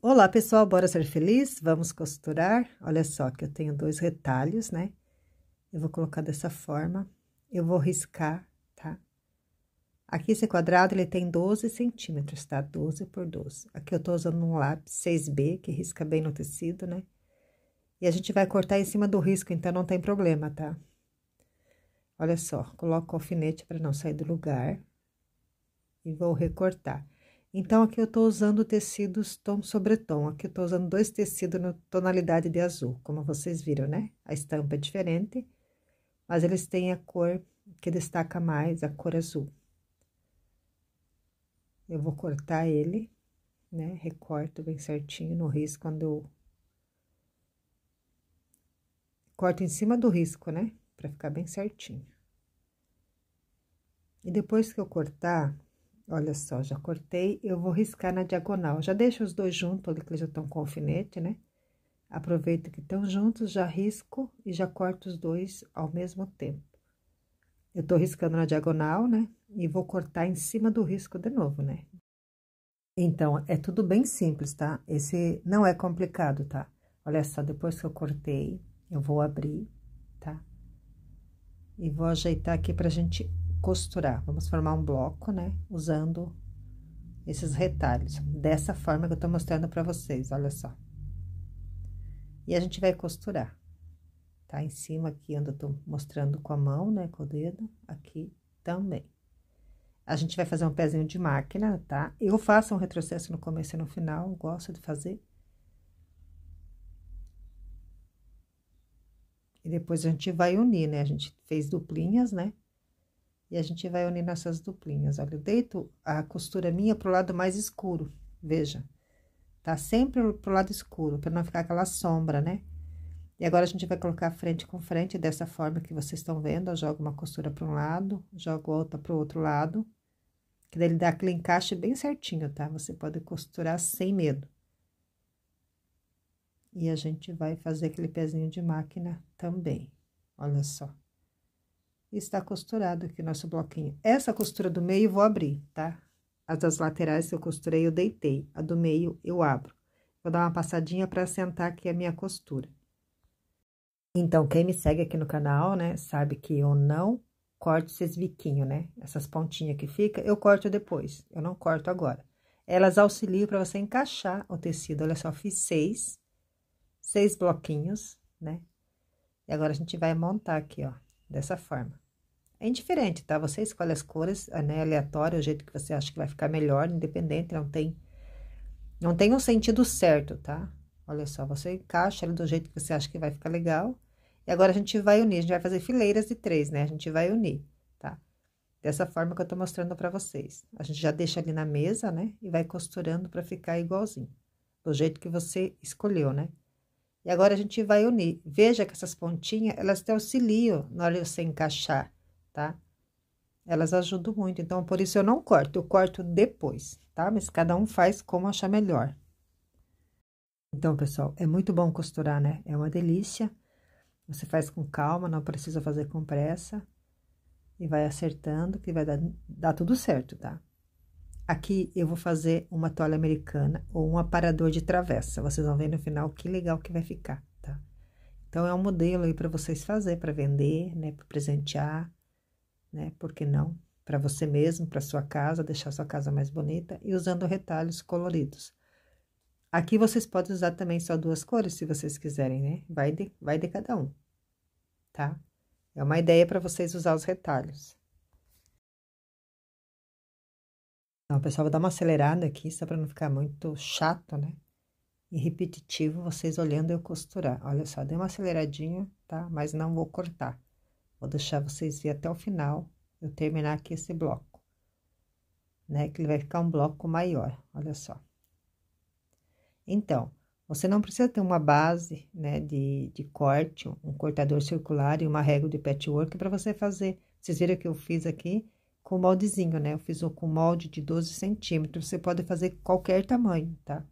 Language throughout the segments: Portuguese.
Olá, pessoal, bora ser feliz? Vamos costurar? Olha só que eu tenho dois retalhos, né? Eu vou colocar dessa forma. Eu vou riscar, tá? Aqui esse quadrado, ele tem 12 centímetros, tá? 12 por 12. Aqui eu tô usando um lápis 6B, que risca bem no tecido, né? E a gente vai cortar em cima do risco, então não tem problema, tá? Olha só, coloco o alfinete para não sair do lugar. E vou recortar. Então, aqui eu estou usando tecidos tom sobre tom. Aqui eu estou usando dois tecidos na tonalidade de azul, como vocês viram, né? A estampa é diferente, mas eles têm a cor que destaca mais, a cor azul. Eu vou cortar ele, né? Recorto bem certinho no risco quando eu... Corto em cima do risco, né? Pra ficar bem certinho. E depois que eu cortar, Olha só, já cortei, eu vou riscar na diagonal. Já deixo os dois juntos ali, que eles já estão com alfinete, né? Aproveito que estão juntos, já risco e já corto os dois ao mesmo tempo. Eu tô riscando na diagonal, né? E vou cortar em cima do risco de novo, né? Então, é tudo bem simples, tá? Esse não é complicado, tá? Olha só, depois que eu cortei, eu vou abrir, tá? E vou ajeitar aqui pra gente costurar. Vamos formar um bloco, né? Usando esses retalhos. Dessa forma que eu tô mostrando pra vocês, olha só. E a gente vai costurar. Tá? Em cima aqui, onde eu tô mostrando com a mão, né? Com o dedo. Aqui também. A gente vai fazer um pezinho de máquina, tá? Eu faço um retrocesso no começo e no final, gosto de fazer. E depois a gente vai unir, né? A gente fez duplinhas, né? E a gente vai unir nossas duplinhas. Olha, eu deito a costura minha pro lado mais escuro, veja. Tá sempre pro lado escuro, para não ficar aquela sombra, né? E agora, a gente vai colocar frente com frente, dessa forma que vocês estão vendo. Eu jogo uma costura para um lado, jogo outra pro outro lado. Que daí ele dá aquele encaixe bem certinho, tá? Você pode costurar sem medo. E a gente vai fazer aquele pezinho de máquina também. Olha só está costurado aqui nosso bloquinho. Essa costura do meio vou abrir, tá? As das laterais eu costurei, eu deitei. A do meio eu abro. Vou dar uma passadinha para assentar aqui a minha costura. Então, quem me segue aqui no canal, né, sabe que eu não corto esses biquinhos, né? Essas pontinhas que fica, eu corto depois. Eu não corto agora. Elas auxiliam para você encaixar o tecido. Olha só, fiz seis, seis bloquinhos, né? E agora a gente vai montar aqui, ó dessa forma. É indiferente, tá? Você escolhe as cores, é, né, aleatório, é o jeito que você acha que vai ficar melhor, independente, não tem não tem um sentido certo, tá? Olha só, você encaixa ele do jeito que você acha que vai ficar legal. E agora a gente vai unir, a gente vai fazer fileiras de três, né? A gente vai unir, tá? Dessa forma que eu tô mostrando pra vocês. A gente já deixa ali na mesa, né? E vai costurando pra ficar igualzinho. Do jeito que você escolheu, né? E agora a gente vai unir. Veja que essas pontinhas, elas te auxiliam na hora de você encaixar, tá? Elas ajudam muito, então por isso eu não corto, eu corto depois, tá? Mas cada um faz como achar melhor. Então, pessoal, é muito bom costurar, né? É uma delícia. Você faz com calma, não precisa fazer com pressa. E vai acertando, que vai dar, dar tudo certo, tá? Aqui eu vou fazer uma toalha americana ou um aparador de travessa. Vocês vão ver no final que legal que vai ficar, tá? Então, é um modelo aí para vocês fazer, para vender, né? Para presentear, né? Por que não? Para você mesmo, para sua casa, deixar sua casa mais bonita e usando retalhos coloridos. Aqui vocês podem usar também só duas cores, se vocês quiserem, né? Vai de, vai de cada um, tá? É uma ideia para vocês usar os retalhos. Então, pessoal, vou dar uma acelerada aqui, só para não ficar muito chato, né? E repetitivo, vocês olhando eu costurar. Olha só, dei uma aceleradinha, tá? Mas não vou cortar. Vou deixar vocês ver até o final, eu terminar aqui esse bloco. Né? Que ele vai ficar um bloco maior, olha só. Então, você não precisa ter uma base, né, de, de corte, um cortador circular e uma régua de patchwork para você fazer. Vocês viram que eu fiz aqui? com moldezinho, né? Eu fiz um com molde de 12 centímetros. Você pode fazer qualquer tamanho, tá?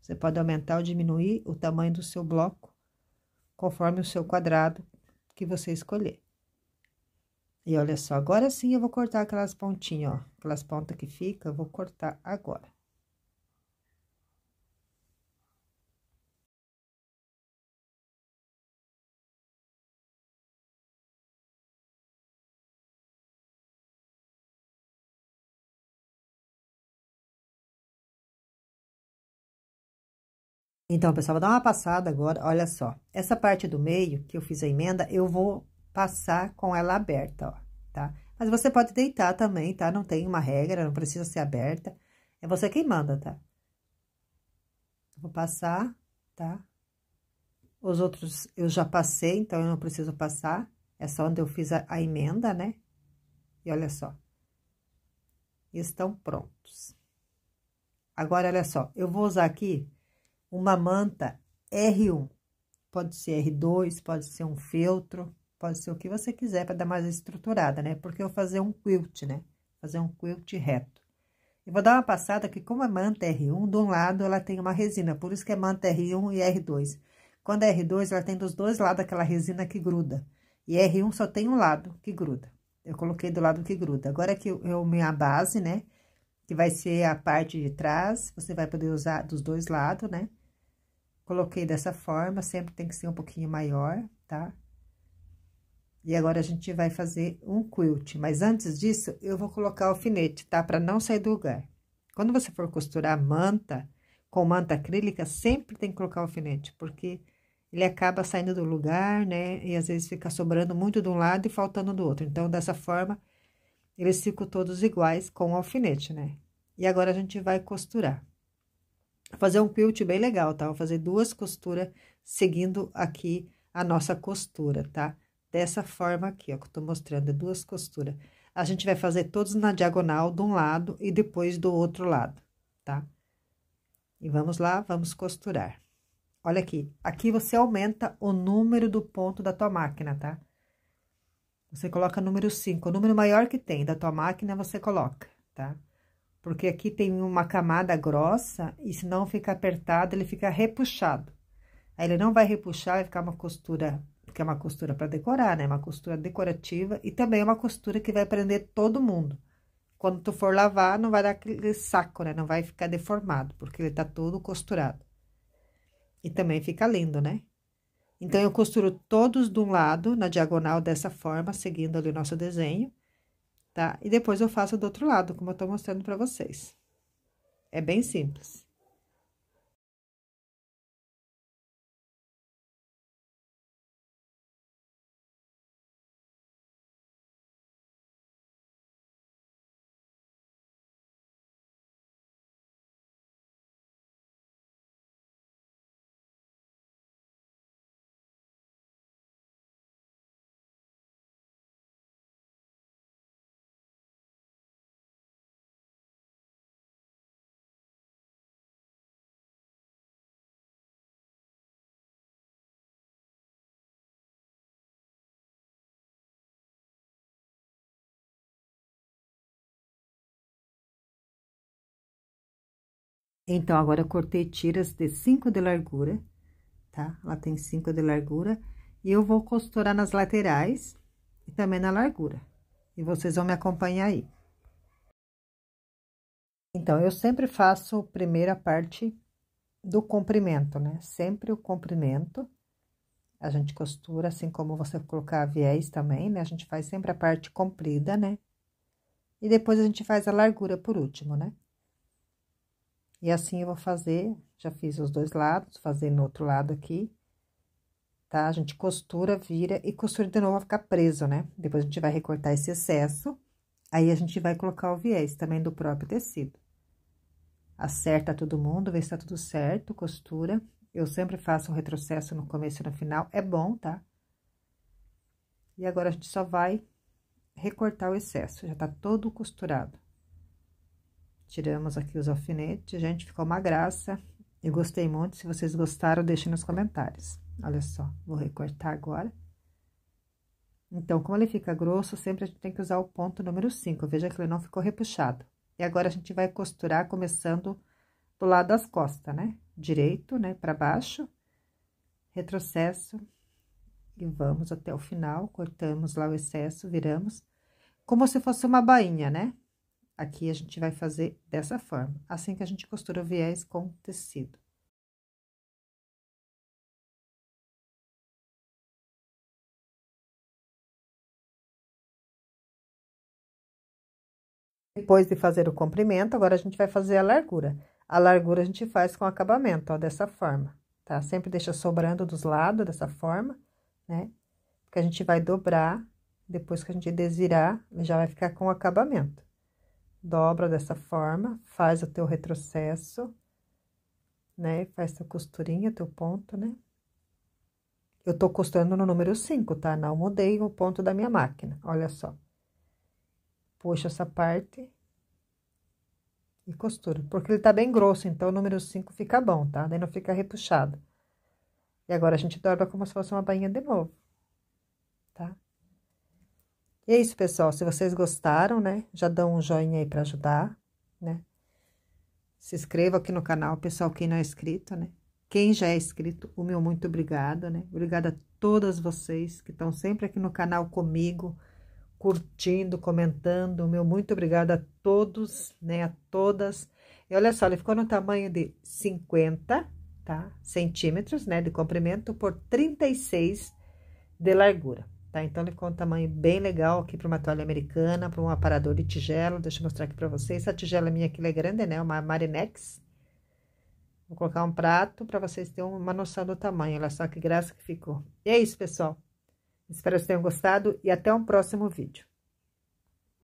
Você pode aumentar ou diminuir o tamanho do seu bloco, conforme o seu quadrado que você escolher. E olha só, agora sim eu vou cortar aquelas pontinhas, ó. Aquelas pontas que fica, eu vou cortar agora. Então, pessoal, vou dar uma passada agora, olha só. Essa parte do meio que eu fiz a emenda, eu vou passar com ela aberta, ó, tá? Mas você pode deitar também, tá? Não tem uma regra, não precisa ser aberta. É você quem manda, tá? Vou passar, tá? Os outros eu já passei, então eu não preciso passar. É só onde eu fiz a, a emenda, né? E olha só. Estão prontos. Agora, olha só, eu vou usar aqui uma manta R1. Pode ser R2, pode ser um feltro, pode ser o que você quiser para dar mais estruturada, né? Porque eu vou fazer um quilt, né? Fazer um quilt reto. Eu vou dar uma passada que como a manta é R1, de um lado ela tem uma resina, por isso que é manta R1 e R2. Quando é R2, ela tem dos dois lados aquela resina que gruda. E R1 só tem um lado que gruda. Eu coloquei do lado que gruda. Agora que eu minha base, né? Que vai ser a parte de trás, você vai poder usar dos dois lados, né? Coloquei dessa forma, sempre tem que ser um pouquinho maior, tá? E agora a gente vai fazer um quilt, mas antes disso, eu vou colocar alfinete, tá? Para não sair do lugar. Quando você for costurar manta com manta acrílica, sempre tem que colocar alfinete, porque ele acaba saindo do lugar, né? E às vezes fica sobrando muito de um lado e faltando do outro. Então, dessa forma, eles ficam todos iguais com o alfinete, né? E agora a gente vai costurar fazer um quilt bem legal, tá? Vou fazer duas costuras seguindo aqui a nossa costura, tá? Dessa forma aqui, ó, que eu tô mostrando, é duas costuras. A gente vai fazer todos na diagonal de um lado e depois do outro lado, tá? E vamos lá, vamos costurar. Olha aqui, aqui você aumenta o número do ponto da tua máquina, tá? Você coloca número 5, o número maior que tem da tua máquina você coloca, tá? porque aqui tem uma camada grossa e se não fica apertado, ele fica repuxado. Aí ele não vai repuxar, vai ficar uma costura, que é uma costura para decorar, né? Uma costura decorativa e também é uma costura que vai prender todo mundo. Quando tu for lavar, não vai dar aquele saco, né? Não vai ficar deformado, porque ele tá todo costurado. E também fica lindo, né? Então, eu costuro todos de um lado, na diagonal dessa forma, seguindo ali o nosso desenho tá? E depois eu faço do outro lado, como eu tô mostrando pra vocês. É bem simples. Então, agora, cortei tiras de 5 de largura, tá? Ela tem 5 de largura. E eu vou costurar nas laterais e também na largura. E vocês vão me acompanhar aí. Então, eu sempre faço primeiro a parte do comprimento, né? Sempre o comprimento. A gente costura, assim como você colocar viés também, né? A gente faz sempre a parte comprida, né? E depois a gente faz a largura por último, né? E assim eu vou fazer, já fiz os dois lados, fazer no outro lado aqui, tá? A gente costura, vira e costura de novo, vai ficar preso, né? Depois a gente vai recortar esse excesso, aí a gente vai colocar o viés também do próprio tecido. Acerta todo mundo, vê se tá tudo certo, costura. Eu sempre faço um retrocesso no começo e no final, é bom, tá? E agora a gente só vai recortar o excesso, já tá todo costurado. Tiramos aqui os alfinetes, gente, ficou uma graça. Eu gostei muito, se vocês gostaram, deixem nos comentários. Olha só, vou recortar agora. Então, como ele fica grosso, sempre a gente tem que usar o ponto número 5. Veja que ele não ficou repuxado. E agora, a gente vai costurar começando do lado das costas, né? Direito, né? Pra baixo, retrocesso e vamos até o final. Cortamos lá o excesso, viramos. Como se fosse uma bainha, né? Aqui a gente vai fazer dessa forma, assim que a gente costura o viés com tecido. Depois de fazer o comprimento, agora a gente vai fazer a largura. A largura a gente faz com acabamento, ó, dessa forma, tá? Sempre deixa sobrando dos lados, dessa forma, né? Porque a gente vai dobrar, depois que a gente desvirar, já vai ficar com acabamento dobra dessa forma, faz o teu retrocesso, né? Faz tua costurinha, teu ponto, né? Eu tô costurando no número 5, tá? Não mudei o ponto da minha máquina, olha só. puxa essa parte e costura. porque ele tá bem grosso, então o número 5 fica bom, tá? Daí não fica repuxado. E agora, a gente dobra como se fosse uma bainha de novo, tá? E é isso, pessoal. Se vocês gostaram, né? Já dão um joinha aí para ajudar, né? Se inscreva aqui no canal, pessoal, quem não é inscrito, né? Quem já é inscrito, o meu muito obrigado, né? Obrigada a todas vocês que estão sempre aqui no canal comigo, curtindo, comentando. O meu muito obrigada a todos, né? A todas. E olha só, ele ficou no tamanho de 50 tá? centímetros, né? De comprimento por 36 de largura. Tá? Então, ele com um tamanho bem legal aqui para uma toalha americana, para um aparador de tigela. Deixa eu mostrar aqui para vocês. Essa tigela minha aqui, é grande, né? Uma Marinex. Vou colocar um prato para vocês terem uma noção do tamanho. Olha só que graça que ficou. E é isso, pessoal. Espero que vocês tenham gostado e até um próximo vídeo.